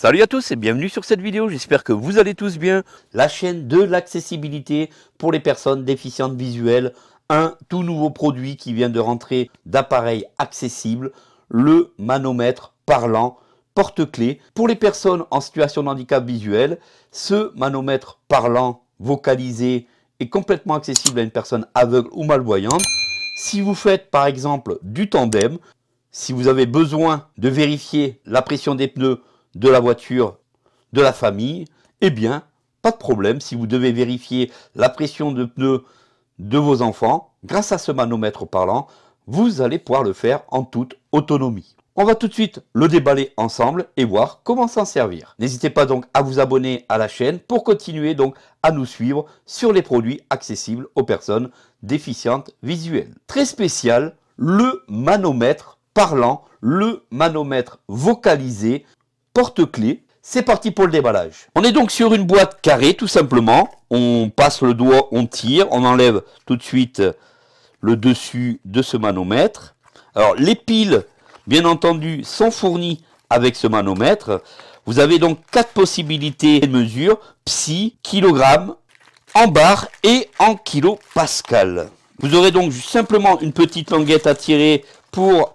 Salut à tous et bienvenue sur cette vidéo, j'espère que vous allez tous bien. La chaîne de l'accessibilité pour les personnes déficientes visuelles, un tout nouveau produit qui vient de rentrer d'appareil accessible, le manomètre parlant porte-clé. Pour les personnes en situation de handicap visuel, ce manomètre parlant vocalisé est complètement accessible à une personne aveugle ou malvoyante. Si vous faites par exemple du tandem, si vous avez besoin de vérifier la pression des pneus de la voiture de la famille, eh bien, pas de problème si vous devez vérifier la pression de pneus de vos enfants, grâce à ce manomètre parlant, vous allez pouvoir le faire en toute autonomie. On va tout de suite le déballer ensemble et voir comment s'en servir. N'hésitez pas donc à vous abonner à la chaîne pour continuer donc à nous suivre sur les produits accessibles aux personnes déficientes visuelles. Très spécial, le manomètre parlant, le manomètre vocalisé porte-clés. C'est parti pour le déballage. On est donc sur une boîte carrée tout simplement. On passe le doigt, on tire, on enlève tout de suite le dessus de ce manomètre. Alors les piles, bien entendu, sont fournies avec ce manomètre. Vous avez donc quatre possibilités de mesure, psi, kilogramme, en bar et en kilopascal. Vous aurez donc simplement une petite languette à tirer pour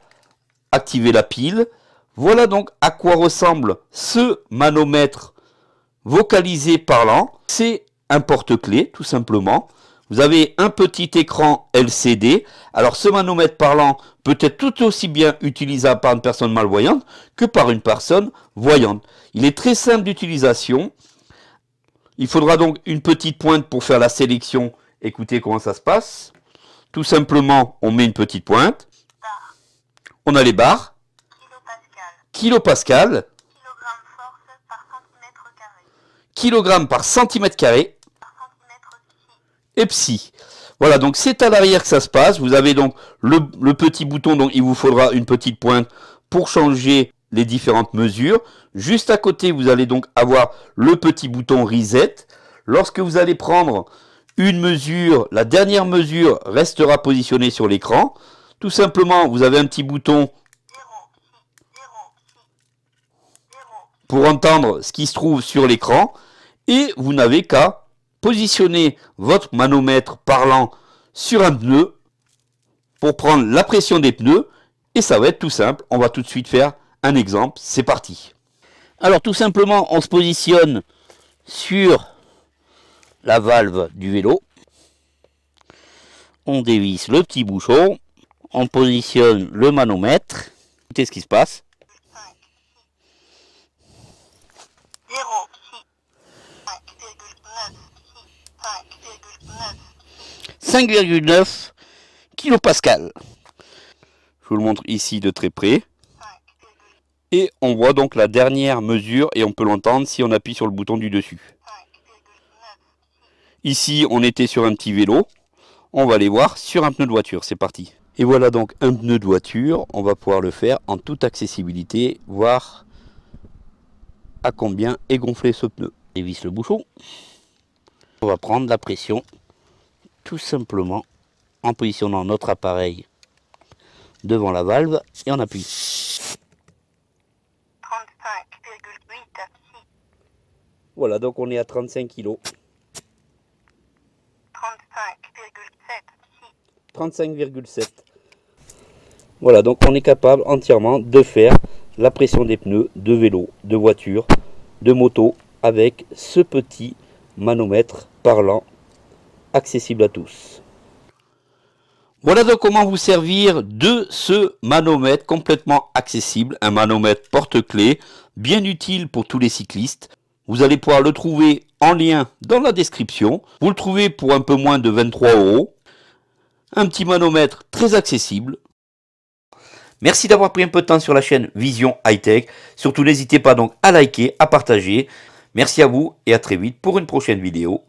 activer la pile. Voilà donc à quoi ressemble ce manomètre vocalisé parlant. C'est un porte-clé tout simplement. Vous avez un petit écran LCD. Alors ce manomètre parlant peut être tout aussi bien utilisable par une personne malvoyante que par une personne voyante. Il est très simple d'utilisation. Il faudra donc une petite pointe pour faire la sélection. Écoutez comment ça se passe. Tout simplement, on met une petite pointe. On a les barres kilopascal, kilogramme par centimètre carré et psi. Voilà, donc c'est à l'arrière que ça se passe. Vous avez donc le, le, petit bouton, donc il vous faudra une petite pointe pour changer les différentes mesures. Juste à côté, vous allez donc avoir le petit bouton reset. Lorsque vous allez prendre une mesure, la dernière mesure restera positionnée sur l'écran. Tout simplement, vous avez un petit bouton pour entendre ce qui se trouve sur l'écran et vous n'avez qu'à positionner votre manomètre parlant sur un pneu pour prendre la pression des pneus et ça va être tout simple. On va tout de suite faire un exemple. C'est parti. Alors tout simplement, on se positionne sur la valve du vélo. On dévisse le petit bouchon. On positionne le manomètre. Écoutez ce qui se passe. 5,9 kPa. Je vous le montre ici de très près. Et on voit donc la dernière mesure et on peut l'entendre si on appuie sur le bouton du dessus. Ici, on était sur un petit vélo. On va aller voir sur un pneu de voiture. C'est parti. Et voilà donc un pneu de voiture. On va pouvoir le faire en toute accessibilité, voir à combien est gonflé ce pneu. Dévisse le bouchon. On va prendre la pression tout simplement en positionnant notre appareil devant la valve et on appuie. Voilà, donc on est à 35 kg. 35,7 35,7 Voilà, donc on est capable entièrement de faire la pression des pneus de vélo, de voiture, de moto avec ce petit manomètre parlant accessible à tous. Voilà donc comment vous servir de ce manomètre complètement accessible, un manomètre porte-clé, bien utile pour tous les cyclistes. Vous allez pouvoir le trouver en lien dans la description. Vous le trouvez pour un peu moins de 23 euros. Un petit manomètre très accessible. Merci d'avoir pris un peu de temps sur la chaîne Vision High Tech. Surtout n'hésitez pas donc à liker, à partager. Merci à vous et à très vite pour une prochaine vidéo.